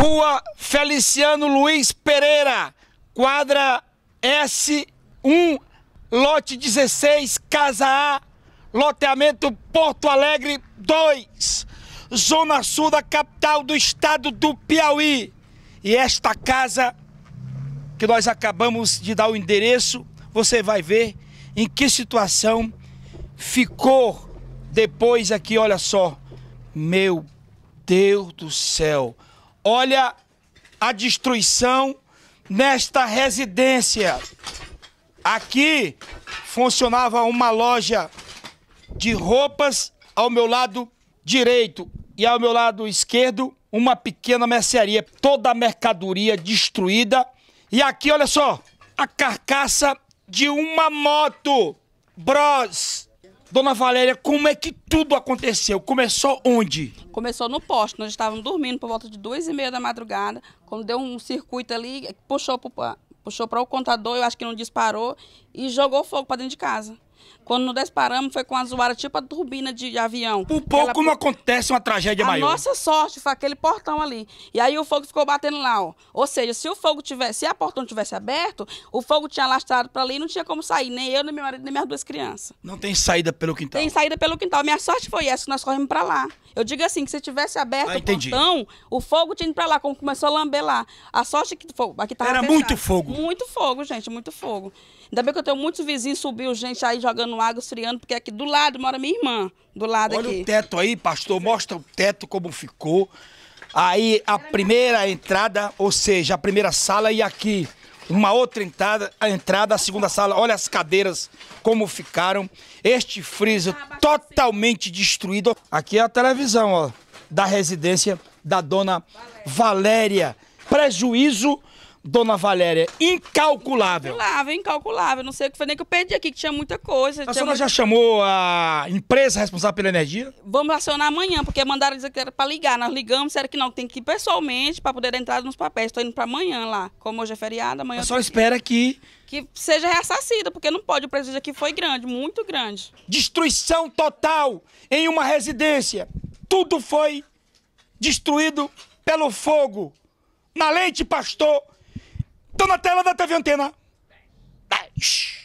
Rua Feliciano Luiz Pereira, quadra S1, lote 16, Casa A, loteamento Porto Alegre 2, zona sul da capital do estado do Piauí. E esta casa que nós acabamos de dar o endereço, você vai ver em que situação ficou depois aqui, olha só. Meu Deus do céu. Olha a destruição nesta residência. Aqui funcionava uma loja de roupas ao meu lado direito e ao meu lado esquerdo uma pequena mercearia, toda a mercadoria destruída. E aqui, olha só, a carcaça de uma moto Bros Dona Valéria, como é que tudo aconteceu? Começou onde? Começou no posto. Nós estávamos dormindo por volta de duas e meia da madrugada. Quando deu um circuito ali, puxou para puxou o contador, eu acho que não disparou, e jogou fogo para dentro de casa. Quando nos desparamos foi com a zoada tipo a turbina de avião. Um pouco como acontece uma tragédia a maior. Nossa sorte foi aquele portão ali. E aí o fogo ficou batendo lá, ó. Ou seja, se o fogo tivesse, se a portão tivesse aberto, o fogo tinha lastrado para ali e não tinha como sair, nem eu, nem meu marido, nem minhas duas crianças. Não tem saída pelo quintal. Tem saída pelo quintal. Minha sorte foi essa, que nós corremos para lá. Eu digo assim, que se tivesse aberto ah, o portão, o fogo tinha ido para lá, como começou a lamber lá. A sorte é que aqui tava Era fechado. muito fogo. Muito fogo, gente, muito fogo. Ainda bem que eu tenho muitos vizinhos subiu gente aí jogando água, esfriando, porque aqui do lado mora minha irmã. Do lado Olha aqui. Olha o teto aí, pastor. Mostra o teto como ficou. Aí a primeira entrada, ou seja, a primeira sala e aqui uma outra entrada, a entrada, a segunda sala. Olha as cadeiras como ficaram. Este freezer totalmente destruído. Aqui é a televisão, ó, da residência da dona Valéria. Prejuízo Dona Valéria, incalculável. Incalculável, incalculável. Não sei o que foi nem que eu perdi aqui, que tinha muita coisa. A senhora muita... já chamou a empresa responsável pela energia? Vamos acionar amanhã, porque mandaram dizer que era para ligar. Nós ligamos, será que não, tem que ir pessoalmente para poder entrar nos papéis. Estou indo para amanhã lá. Como hoje é feriado, amanhã. Só espera que. Que seja reassassida, porque não pode. O prejuízo aqui foi grande, muito grande. Destruição total em uma residência. Tudo foi destruído pelo fogo. Na leite, pastor Estão na tela da TV Antena. 10.